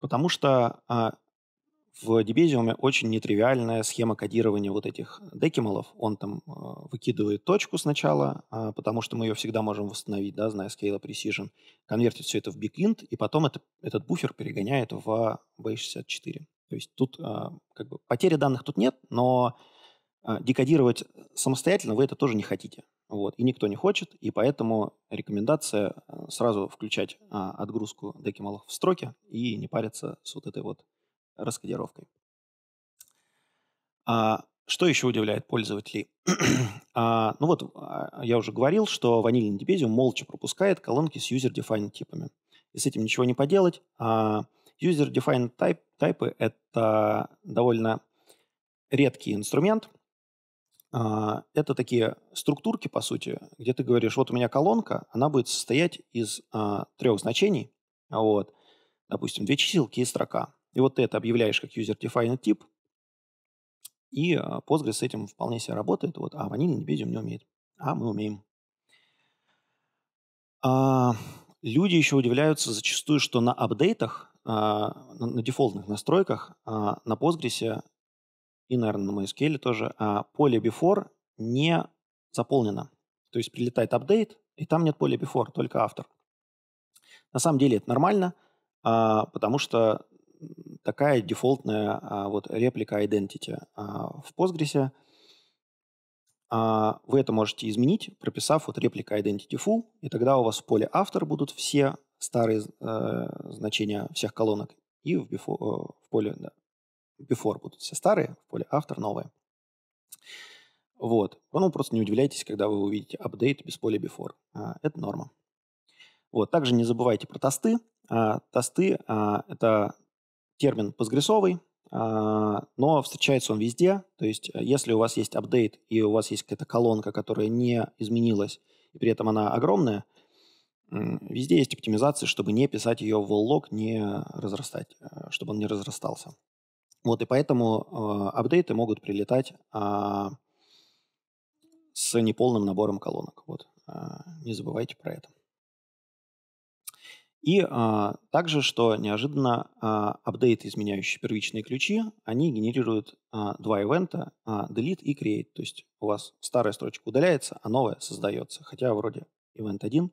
Потому что в Дебезиуме очень нетривиальная схема кодирования вот этих декималов. Он там э, выкидывает точку сначала, э, потому что мы ее всегда можем восстановить, да, зная Scala Precision, конвертит все это в bigint, и потом это, этот буфер перегоняет в B64. То есть тут э, как бы потери данных тут нет, но э, декодировать самостоятельно вы это тоже не хотите. Вот, и никто не хочет, и поэтому рекомендация э, сразу включать а, отгрузку декималов в строке и не париться с вот этой вот раскодировкой. А, что еще удивляет пользователей? а, ну вот, а, я уже говорил, что ванильный дебезиум молча пропускает колонки с user-defined типами. И с этим ничего не поделать. А, user-defined type, type – это довольно редкий инструмент. А, это такие структурки, по сути, где ты говоришь, вот у меня колонка, она будет состоять из а, трех значений. Вот, допустим, две чиселки и строка. И вот ты это объявляешь как user-defined тип, и а, Postgres с этим вполне себе работает, вот, а ванильный Debian не умеет. А мы умеем. А, люди еще удивляются зачастую, что на апдейтах, а, на, на дефолтных настройках, а, на Postgres и, наверное, на MySQL тоже, а, поле before не заполнено. То есть прилетает апдейт, и там нет поля before, только автор. На самом деле это нормально, а, потому что такая дефолтная а, вот реплика identity. А, в Postgres а, вы это можете изменить, прописав вот реплика identity full, и тогда у вас в поле автор будут все старые э, значения всех колонок, и в, before, э, в поле да, before будут все старые, в поле автор новые. Вот. Ну, просто не удивляйтесь, когда вы увидите апдейт без поля before. А, это норма. Вот. Также не забывайте про тосты. А, тосты а, — это термин постгрессовый, а, но встречается он везде. То есть, э, если у вас есть апдейт и у вас есть какая-то колонка, которая не изменилась, и при этом она огромная, везде есть оптимизации, чтобы не писать ее в лог, не разрастать, э, чтобы он не разрастался. Вот, и поэтому э, апдейты могут прилетать а, с неполным набором колонок. Вот, а, не забывайте про это. И а, также, что неожиданно, а, апдейты, изменяющие первичные ключи, они генерируют а, два ивента, а, delete и create. То есть у вас старая строчка удаляется, а новая создается. Хотя вроде event 1,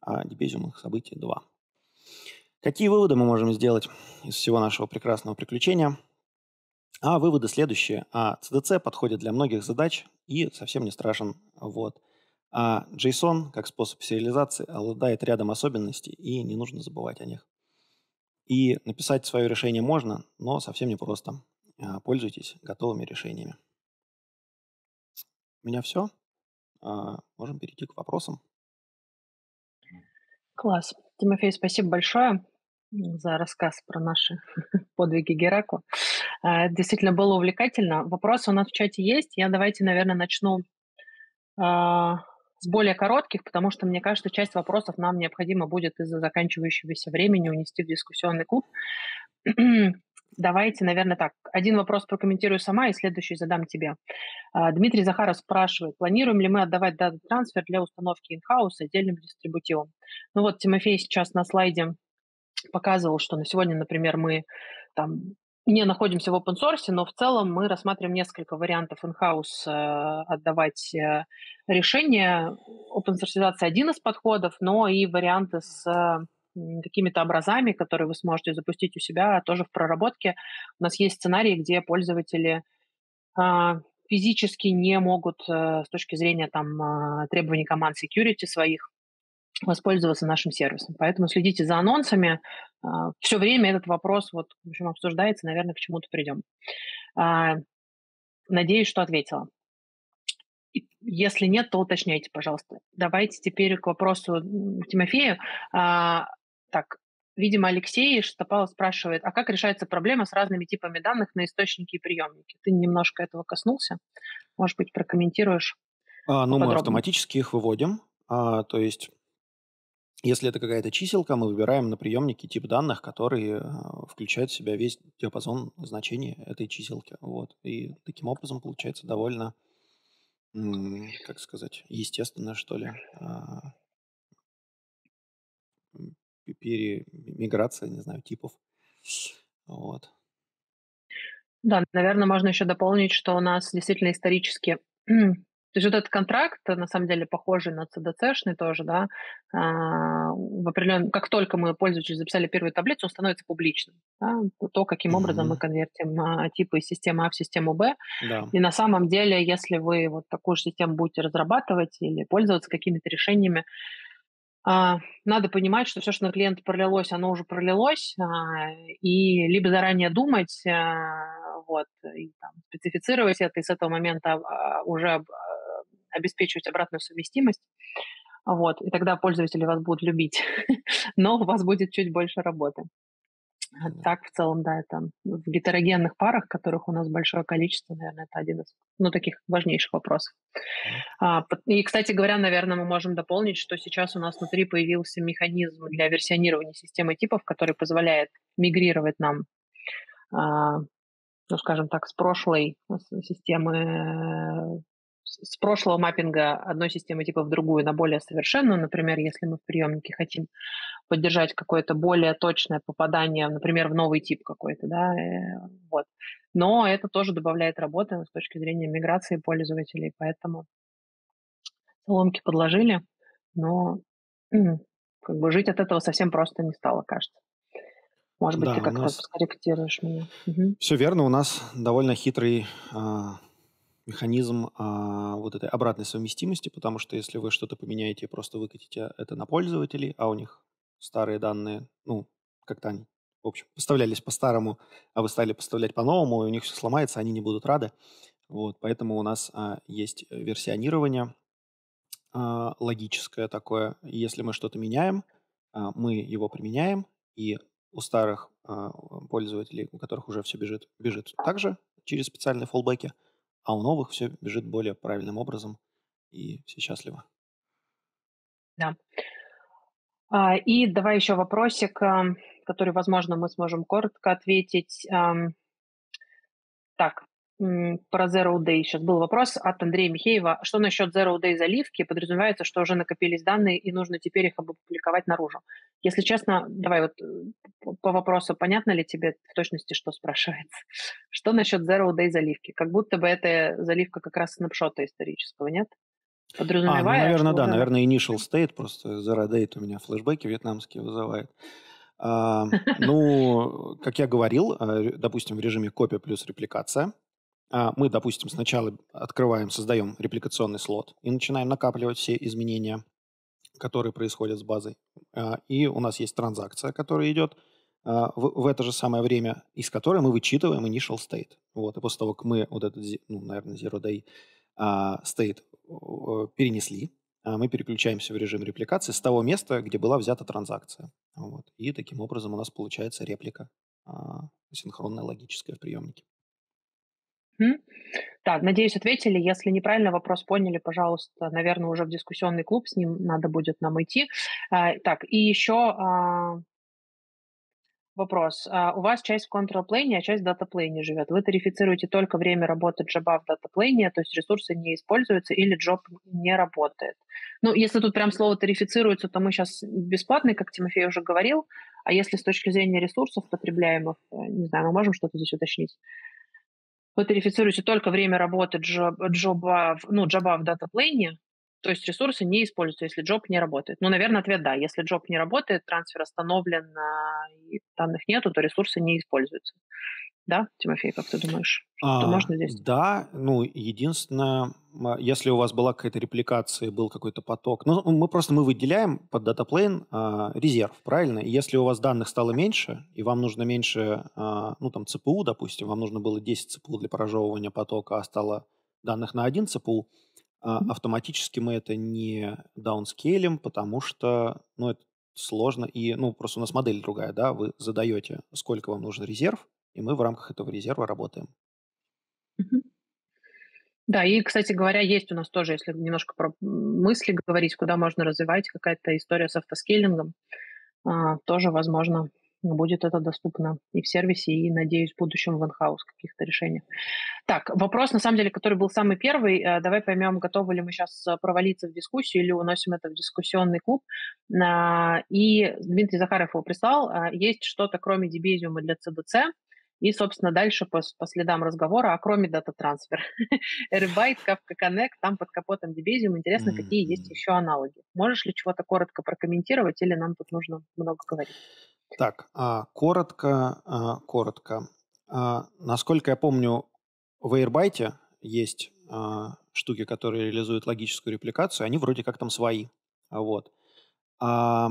а дебезиумных событий 2. Какие выводы мы можем сделать из всего нашего прекрасного приключения? А выводы следующие. А CDC подходит для многих задач и совсем не страшен. Вот. А JSON, как способ сериализации, обладает рядом особенностей, и не нужно забывать о них. И написать свое решение можно, но совсем непросто. А, пользуйтесь готовыми решениями. У меня все. А, можем перейти к вопросам. Класс. Тимофей, спасибо большое за рассказ про наши подвиги Гераку. А, действительно было увлекательно. Вопросы у нас в чате есть. Я давайте, наверное, начну с более коротких, потому что, мне кажется, часть вопросов нам необходимо будет из-за заканчивающегося времени унести в дискуссионный клуб. Давайте, наверное, так. Один вопрос прокомментирую сама и следующий задам тебе. А, Дмитрий Захаров спрашивает, планируем ли мы отдавать дату трансфер для установки инхауса отдельным дистрибутивом? Ну вот Тимофей сейчас на слайде показывал, что на сегодня, например, мы там не находимся в open source, но в целом мы рассматриваем несколько вариантов in-house э, отдавать э, решения. Open source один из подходов, но и варианты с э, какими-то образами, которые вы сможете запустить у себя, тоже в проработке. У нас есть сценарии, где пользователи а, физически не могут с точки зрения там, требований команд security своих воспользоваться нашим сервисом. Поэтому следите за анонсами. А, Все время этот вопрос вот, в общем, обсуждается, наверное, к чему-то придем. А, надеюсь, что ответила. Если нет, то уточняйте, пожалуйста. Давайте теперь к вопросу Тимофею. А, так, видимо, Алексей Штопалов спрашивает, а как решается проблема с разными типами данных на источники и приемники? Ты немножко этого коснулся. Может быть, прокомментируешь? А, ну, мы автоматически их выводим. А, то есть если это какая-то чиселка, мы выбираем на приемнике тип данных, который э, включает в себя весь диапазон значений этой чиселки. Вот. И таким образом получается довольно, как сказать, естественно, что ли, а, перемиграция, не знаю, типов. Вот. Да, наверное, можно еще дополнить, что у нас действительно исторически то есть вот этот контракт, э, на самом деле, похожий на CDC-шный тоже, да, а, в определен как только мы пользователю записали первую таблицу, он становится публичным. Да, то, каким образом mm-hmm. мы конвертим а, типы из системы А в систему Б. Да. И на самом деле, если вы вот такую же систему будете разрабатывать или пользоваться какими-то решениями, а, надо понимать, что все, что на клиент пролилось, оно уже пролилось, и либо заранее думать, вот, и там, специфицировать это, и с этого момента уже обеспечивать обратную совместимость. Вот, и тогда пользователи вас будут любить, но у вас будет чуть больше работы. А так, в целом, да, это в гетерогенных парах, которых у нас большое количество, наверное, это один из ну, таких важнейших вопросов. А, и, кстати говоря, наверное, мы можем дополнить, что сейчас у нас внутри появился механизм для версионирования системы типов, который позволяет мигрировать нам, а, ну, скажем так, с прошлой э, системы э, с прошлого маппинга одной системы типа в другую на более совершенную, например, если мы в приемнике хотим поддержать какое-то более точное попадание, например, в новый тип какой-то, да, э, вот. Но это тоже добавляет работы с точки зрения миграции пользователей, поэтому ломки подложили, но как бы жить от этого совсем просто не стало, кажется. Может быть, да, ты как-то нас... скорректируешь меня. Угу. Все верно, у нас довольно хитрый а, механизм а, вот этой обратной совместимости, потому что если вы что-то поменяете и просто выкатите это на пользователей, а у них старые данные, ну, как-то они, в общем, поставлялись по-старому, а вы стали поставлять по-новому, и у них все сломается, они не будут рады. Вот, поэтому у нас а, есть э, версионирование а, логическое такое. Если мы что-то меняем, а, мы его применяем, и у старых а, пользователей, у которых уже все бежит, бежит также через специальные фоллбеки – а у новых все бежит более правильным образом, и все счастливы. Да. А, и давай еще вопросик, эм, который, возможно, мы сможем коротко ответить. Эм, так, про Zero Day. Сейчас был вопрос от Андрея Михеева. Что насчет Zero Day заливки? Подразумевается, что уже накопились данные и нужно теперь их опубликовать наружу. Если честно, давай вот э, по вопросу, понятно ли тебе в точности, что спрашивается? Что насчет Zero Day заливки? Как будто бы эта заливка как раз снапшота исторического, нет? Подразумевает, а, ну, наверное, да, наверное, initial state, просто Zero Day у меня флешбеки вьетнамские вызывает. А, ну, как я говорил, э, допустим, в режиме копия плюс репликация – а, мы, допустим, сначала открываем, создаем репликационный слот и начинаем накапливать все изменения, которые происходят с базой. А, и у нас есть транзакция, которая идет а, в это же самое время, из которой мы вычитываем initial state. Вот. И после того, как мы вот этот, ну, наверное, zero day state перенесли, мы переключаемся в режим репликации с того места, где была взята транзакция. Вот. И таким образом у нас получается реплика синхронная логическая в приемнике. Так, надеюсь, ответили. Если неправильно вопрос поняли, пожалуйста, наверное, уже в дискуссионный клуб с ним надо будет нам идти. Э, так, и еще а, вопрос. А, у вас часть в control а часть в data живет. Вы тарифицируете только время работы джоба в data plane, то есть ресурсы не используются или джоб не работает. Ну, если тут прям слово тарифицируется, то мы сейчас бесплатные, как Тимофей уже говорил, а если с точки зрения ресурсов потребляемых, э, не знаю, мы можем что-то здесь уточнить? вы тарифицируете только время работы джоб, джоба, ну, джоба в дата-плейне, то есть ресурсы не используются, если джоб не работает. Ну, наверное, ответ да. Если джоб не работает, трансфер остановлен, а, и данных нету, то ресурсы не используются. Да, Тимофей, как ты думаешь? Что а, можно здесь? Да, ну, единственное, а, если у вас была какая-то репликация, был какой-то поток, ну, ну, мы просто мы выделяем под датаплейн а, резерв, правильно? И если у вас данных стало меньше, и вам нужно меньше, а, ну, там, ЦПУ, допустим, вам нужно было 10 ЦПУ для поражевывания потока, а стало данных на 1 ЦПУ, а, автоматически мы это не даунскейлим, потому что, ну, это сложно, и, ну, просто у нас модель другая, да, вы задаете, сколько вам нужен резерв, и мы в рамках этого резерва работаем. Да, и, кстати говоря, есть у нас тоже, если немножко про мысли говорить, куда можно развивать, какая-то история с автоскейлингом, а, тоже, возможно, будет это доступно и в сервисе, и, надеюсь, в будущем в инхаус каких-то решениях. Так, вопрос, на самом деле, который был самый первый. Э, давай поймем, готовы ли мы сейчас э, провалиться в дискуссию или уносим это в дискуссионный клуб. А, и Дмитрий Захаров его прислал. А, есть что-то, кроме дебезиума для ЦДЦ? И, собственно, дальше по, по следам разговора, а кроме дата-трансфер, Airbyte, Kafka Connect, там под капотом Debezium, интересно, mm-hmm. какие есть еще аналоги. Можешь ли чего-то коротко прокомментировать или нам тут нужно много говорить? Так, а, коротко, а, коротко. А, насколько я помню, в Airbyte есть штуки, которые реализуют логическую репликацию, они вроде как там свои. Вот. А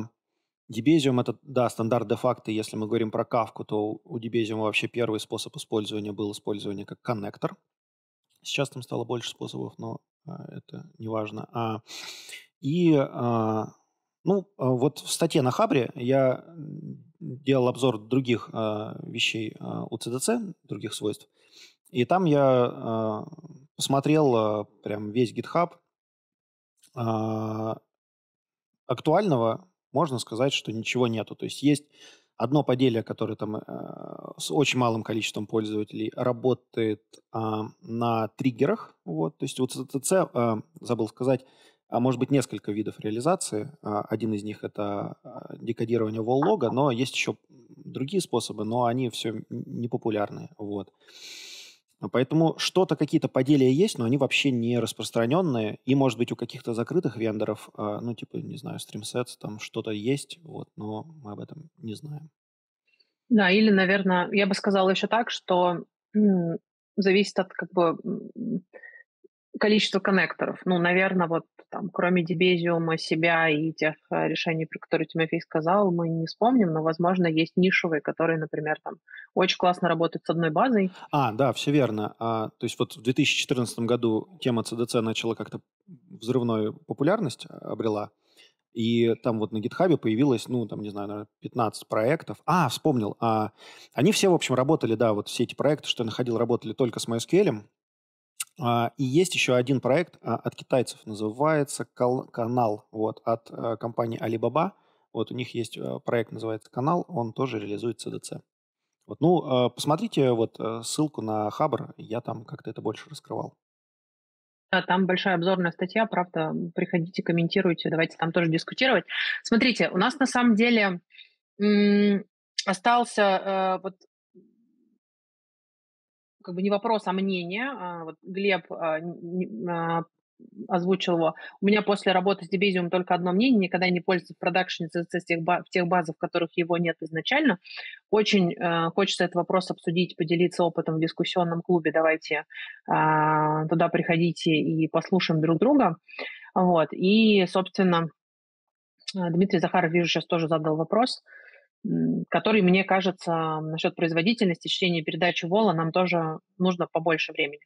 Дебезиум это, да, стандарт де-факто. Если мы говорим про кавку, то у Дебезиума вообще первый способ использования был использование как коннектор. Сейчас там стало больше способов, но это не важно. А, и, а, ну, вот в статье на Хабре я делал обзор других э, вещей э, у CDC, других свойств. И там я э, посмотрел э, прям весь GitHub. Э, актуального можно сказать, что ничего нету. То есть есть одно поделие, которое там э, с очень малым количеством пользователей работает э, на триггерах. Вот. То есть вот CTC, э, забыл сказать, а может быть несколько видов реализации. А, один из них это а, декодирование воллога, но есть еще другие способы, но они все непопулярные. Вот. А поэтому что-то, какие-то поделия есть, но они вообще не распространенные. И, может быть, у каких-то закрытых вендоров, ну, типа, не знаю, StreamSets, там что-то есть, вот, но мы об этом не знаем. Да, или, наверное, я бы сказала еще так, что зависит от как бы количество коннекторов. Ну, наверное, вот там, кроме дебезиума, себя и тех э, решений, про которые Тимофей сказал, мы не вспомним, но, возможно, есть нишевые, которые, например, там очень классно работают с одной базой. А, да, все верно. А, то есть вот в 2014 году тема CDC начала как-то взрывную популярность э, обрела. И там вот на гитхабе появилось, ну, там, не знаю, 15 проектов. А, вспомнил. А, они все, в общем, работали, да, вот все эти проекты, что я находил, работали только с MySQL. А, и есть еще один проект а, от китайцев, называется «Канал», вот, от э, компании Alibaba. Вот у них есть э, проект, называется «Канал», он тоже реализует CDC. Вот, ну, а, посмотрите вот э, ссылку на Хабр, я там как-то это больше раскрывал. Да, там большая обзорная статья, правда, приходите, комментируйте, давайте там тоже дискутировать. Смотрите, у нас на самом деле остался э, вот как бы не вопрос, а мнение. А, вот Глеб а, а, озвучил его. У меня после работы с Дебизиум только одно мнение. Никогда не пользуюсь в продакшене тех, в тех базах, в которых его нет изначально. Очень э, хочется этот вопрос обсудить, поделиться опытом в дискуссионном клубе. Давайте э, туда приходите и послушаем друг друга. Вот. И, собственно, Дмитрий Захаров, вижу, сейчас тоже задал вопрос. Э, который, мне кажется, насчет производительности чтения и передачи вола нам тоже нужно побольше времени.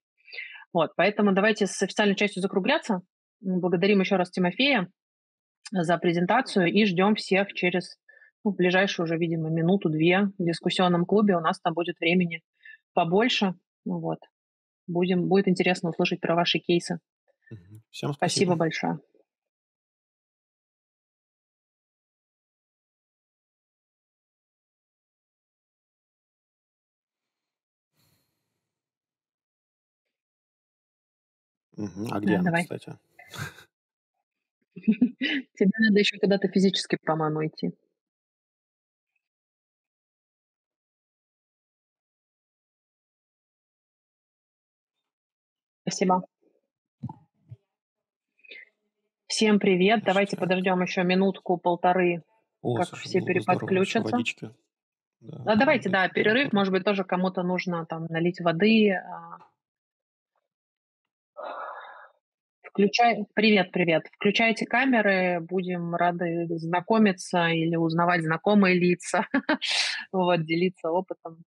Вот, поэтому давайте с официальной частью закругляться. Благодарим еще раз Тимофея за презентацию и ждем всех через ну, ближайшую уже, видимо, минуту-две в дискуссионном клубе. У нас там будет времени побольше. Вот. Будем, будет интересно услышать про ваши кейсы. Всем спасибо. Спасибо большое. А где она, давай. кстати? Тебе надо еще куда-то физически, по-моему, идти. Спасибо. Всем привет. Давайте подождем еще минутку-полторы, как слушай, все ну, переподключатся. Здорово, Да, а давайте, м-м, да, перерыв. Может быть, тоже кому-то нужно там налить воды, а, Включай... Привет, привет. Включайте камеры, будем рады знакомиться или узнавать знакомые лица, вот, делиться опытом.